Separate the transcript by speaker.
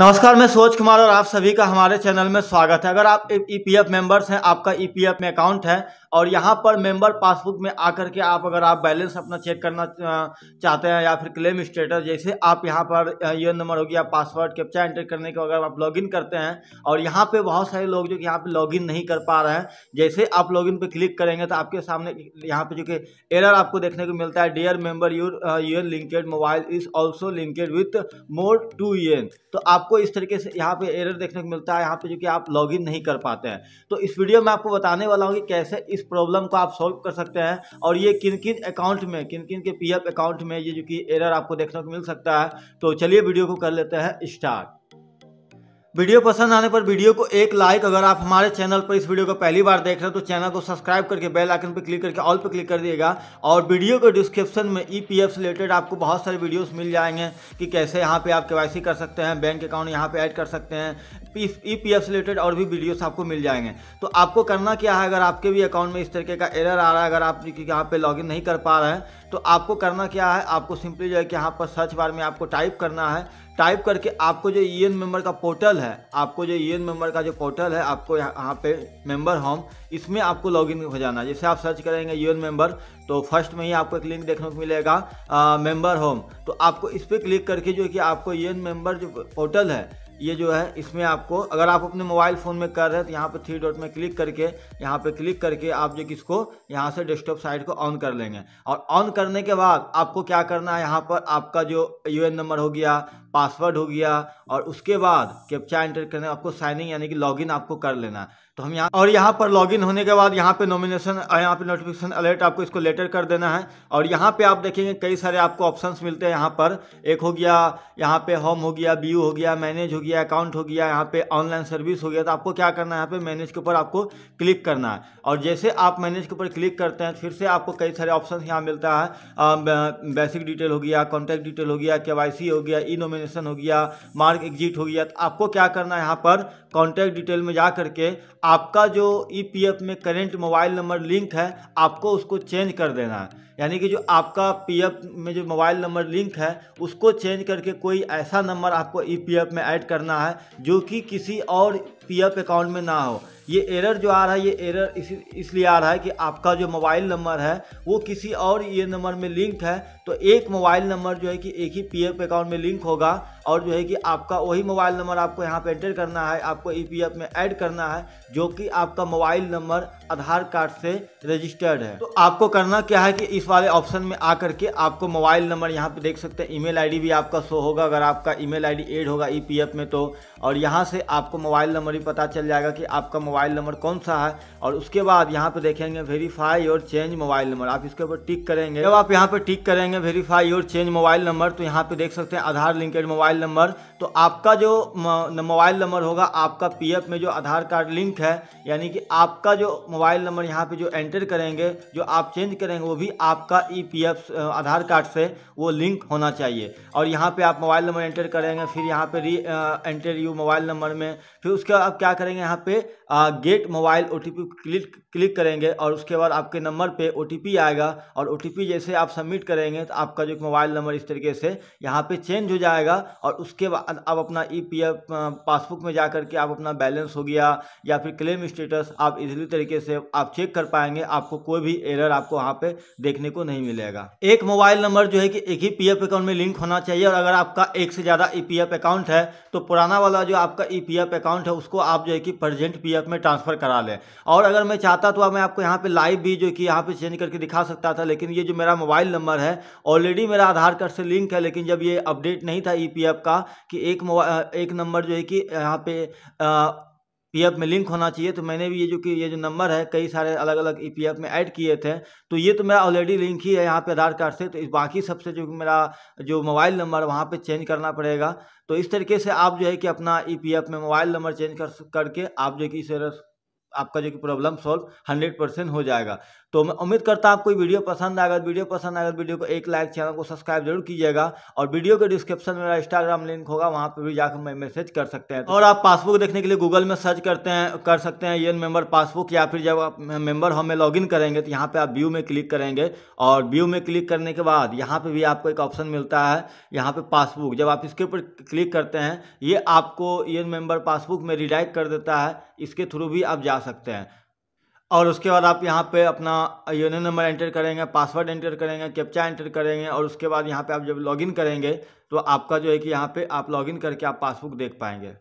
Speaker 1: नमस्कार मैं सोच कुमार और आप सभी का हमारे चैनल में स्वागत है अगर आप ईपीएफ मेंबर्स हैं आपका ईपीएफ में अकाउंट है और यहाँ पर मेंबर पासबुक में आकर के आप अगर आप बैलेंस अपना चेक करना चाहते हैं या फिर क्लेम स्टेटस जैसे आप यहाँ पर यू नंबर हो गया पासवर्ड कैप्चा एंटर करने के अगर आप लॉगिन करते हैं और यहाँ पे बहुत सारे लोग जो कि यहाँ पे लॉगिन नहीं कर पा रहे हैं जैसे आप लॉगिन पे क्लिक करेंगे तो आपके सामने यहाँ पर जो कि एरर आपको देखने को मिलता है dear member your N linked mobile is also linked with more to N तो आपको इस तरीके से यहाँ पे एरर देखने को मिलता है यहाँ पे जो कि आप लॉग नहीं कर पाते हैं तो इस वीडियो में आपको बताने वाला हूँ कि कैसे इस इस प्रॉब्लम को आप सॉल्व कर सकते हैं और ये किन किन अकाउंट में किन किन के पीएफ अकाउंट में ये जो कि एरर आपको देखने को मिल सकता है तो चलिए वीडियो को कर लेते हैं स्टार्ट वीडियो पसंद आने पर वीडियो को एक लाइक अगर आप हमारे चैनल पर इस वीडियो को पहली बार देख रहे हो तो चैनल को सब्सक्राइब करके बेल आइकन पर क्लिक करके ऑल पर क्लिक कर दिएगा और वीडियो के डिस्क्रिप्शन में ई पी एफ से रिलेटेड आपको बहुत सारे वीडियोस मिल जाएंगे कि कैसे यहाँ पे आप के कर सकते हैं बैंक अकाउंट यहाँ पर ऐड कर सकते हैं ई पी एफ से रिलेटेड और भी वीडियोस आपको मिल जाएंगे तो आपको करना क्या है अगर आपके भी अकाउंट में इस तरीके का एरर आ रहा है अगर आप यहाँ पर लॉग नहीं कर पा रहे हैं तो आपको करना क्या है आपको सिंपली जो है कि यहाँ पर सर्च बार में आपको टाइप करना है टाइप करके आपको जो ई e एन का पोर्टल पोर्टल है आपको जो यूएन मेंबर का जो पोर्टल है आपको यहाँ पे मेंबर होम इसमें आपको लॉगिन हो जाना जैसे आप सर्च करेंगे यूएन मेंबर तो फर्स्ट में ही आपको एक लिंक देखने को मिलेगा मेंबर होम तो आपको इस पर क्लिक करके जो कि आपको यूएन मेंबर जो पोर्टल है ये जो है इसमें आपको अगर आप अपने मोबाइल फ़ोन में कर रहे हैं तो यहाँ पर थ्री डॉट में क्लिक करके यहाँ पे क्लिक करके आप जो किसको यहाँ से डेस्कटॉप साइट को ऑन कर लेंगे और ऑन करने के बाद आपको क्या करना है यहाँ पर आपका जो यूएन नंबर हो गया पासवर्ड हो गया और उसके बाद कैप्चा एंटर करना आपको साइन इन यानी कि लॉगिन आपको कर लेना है तो हम यहाँ और यहाँ पर लॉगिन होने के बाद यहाँ पे नॉमिनेशन यहाँ पे नोटिफिकेशन अलर्ट आपको इसको लेटर कर देना है और यहाँ पे आप देखेंगे कई सारे आपको ऑप्शंस मिलते हैं यहाँ पर एक हो गया यहाँ पे होम हो गया बी हो गया मैनेज हो गया अकाउंट हो गया यहाँ पे ऑनलाइन सर्विस हो गया तो आपको क्या करना है यहाँ पे मैनेज के ऊपर आपको क्लिक करना है और जैसे आप मैनेज के ऊपर क्लिक करते हैं फिर से आपको कई सारे ऑप्शन यहाँ मिलता है बेसिक डिटेल हो गया कॉन्टैक्ट डिटेल हो गया के हो गया ई नॉमिनेशन कनेक्शन हो गया मार्ग एग्जिट हो गया तो आपको क्या करना है यहाँ पर कॉन्टैक्ट डिटेल में जा करके आपका जो ई e में करेंट मोबाइल नंबर लिंक है आपको उसको चेंज कर देना है यानी कि जो आपका पीएफ में जो मोबाइल नंबर लिंक है उसको चेंज करके कोई ऐसा नंबर आपको ई e में ऐड करना है जो कि किसी और पी एफ अकाउंट में ना हो ये एरर जो आ रहा है ये एरर इसी इसलिए आ रहा है कि आपका जो मोबाइल नंबर है वो किसी और ये नंबर में लिंक है तो एक मोबाइल नंबर जो है कि एक ही पी एफ अकाउंट में लिंक होगा और जो है कि आपका वही मोबाइल नंबर आपको यहाँ पर एंटर करना है आपको ई पी एफ में ऐड करना है जो कि आपका मोबाइल नंबर आधार कार्ड से रजिस्टर्ड है तो आपको करना क्या है कि इस वाले ऑप्शन में आ करके आपको मोबाइल नंबर यहाँ पर देख सकते हैं ईमेल आईडी भी आपका शो होगा अगर आपका ईमेल आईडी ऐड होगा ई पी एफ में तो और यहाँ से आपको मोबाइल नंबर ही पता चल जाएगा कि आपका मोबाइल नंबर कौन सा है और उसके बाद यहाँ पे देखेंगे वेरीफाई और चेंज मोबाइल नंबर आप इसके ऊपर टिक करेंगे जब आप यहाँ पे टिक करेंगे वेरीफाई और चेंज मोबाइल नंबर तो यहाँ पे देख सकते हैं आधार लिंकेड मोबाइल नंबर तो आपका जो मोबाइल नंबर होगा आपका पी में जो आधार कार्ड लिंक है यानी कि आपका जो मोबाइल नंबर यहाँ पे जो एंटर करेंगे जो आप चेंज करेंगे वो भी आपका ई आधार कार्ड से वो लिंक होना चाहिए और यहाँ पे आप मोबाइल नंबर एंटर करेंगे फिर यहाँ पे री एंटर यू मोबाइल नंबर में फिर उसके आप क्या करेंगे यहाँ पे आ, गेट मोबाइल ओ क्लिक क्लिक करेंगे और उसके बाद आपके नंबर पे ओ आएगा और ओ जैसे आप सबमिट करेंगे तो आपका जो मोबाइल नंबर इस तरीके से यहाँ पे चेंज हो जाएगा और उसके बाद आप अपना ई e पासबुक में जा करके आप अपना बैलेंस हो गया या फिर क्लेम स्टेटस आप इजिली तरीके से आप चेक कर पाएंगे आपको कोई भी एरर आपको वहाँ पर देखने को नहीं मिलेगा एक मोबाइल नंबर जो है कि एक ही पी अकाउंट में लिंक होना चाहिए और अगर आपका एक से ज़्यादा ई e अकाउंट है तो पुराना वाला जो आपका ई e अकाउंट है उसको आप जो है कि प्रजेंट पी में ट्रांसफ़र करा लें और अगर मैं चाहता तो मैं आपको यहाँ पर लाइव भी जो कि यहाँ पर चेंज करके दिखा सकता था लेकिन ये जो मेरा मोबाइल नंबर है ऑलरेडी मेरा आधार कार्ड से लिंक है लेकिन जब ये अपडेट नहीं था ई e का कि एक एक नंबर जो है कि यहाँ पे पी एफ में लिंक होना चाहिए तो मैंने भी ये जो कि ये जो नंबर है कई सारे अलग अलग ई पी एफ में ऐड किए थे तो ये तो मेरा ऑलरेडी लिंक ही है यहाँ पे आधार कार्ड से तो इस बाकी सबसे जो मेरा जो मोबाइल नंबर वहाँ पे चेंज करना पड़ेगा तो इस तरीके से आप जो है कि अपना ई पी एफ में मोबाइल नंबर चेंज कर करके आप जो कि इस आपका जो कि प्रॉब्लम सॉल्व हंड्रेड परसेंट हो जाएगा तो मैं उम्मीद करता हूँ आपको वीडियो पसंद आएगा वीडियो पसंद आएगा तो वीडियो को एक लाइक चैनल को सब्सक्राइब जरूर कीजिएगा और वीडियो के डिस्क्रिप्शन में मेरा इंस्टाग्राम लिंक होगा वहाँ पर भी जाकर मैं मैसेज कर सकते हैं और आप पासबुक देखने के लिए गूगल में सर्च करते हैं कर सकते हैं ये मेम्बर पासबुक या फिर जब आप मेंबर हमें इन करेंगे तो यहाँ पर आप व्यू में क्लिक करेंगे और व्यू में क्लिक करने के बाद यहाँ पर भी आपको एक ऑप्शन मिलता है यहाँ पर पासबुक जब आप इसके ऊपर क्लिक करते हैं ये आपको ये मेंबर पासबुक में रिडाइट कर देता है इसके थ्रू भी आप जा सकते हैं और उसके बाद आप यहाँ पे अपना यू नंबर एंटर करेंगे पासवर्ड एंटर करेंगे कैप्चा एंटर करेंगे और उसके बाद यहाँ पे आप जब लॉगिन करेंगे तो आपका जो है कि यहाँ पे आप लॉगिन करके आप पासबुक देख पाएंगे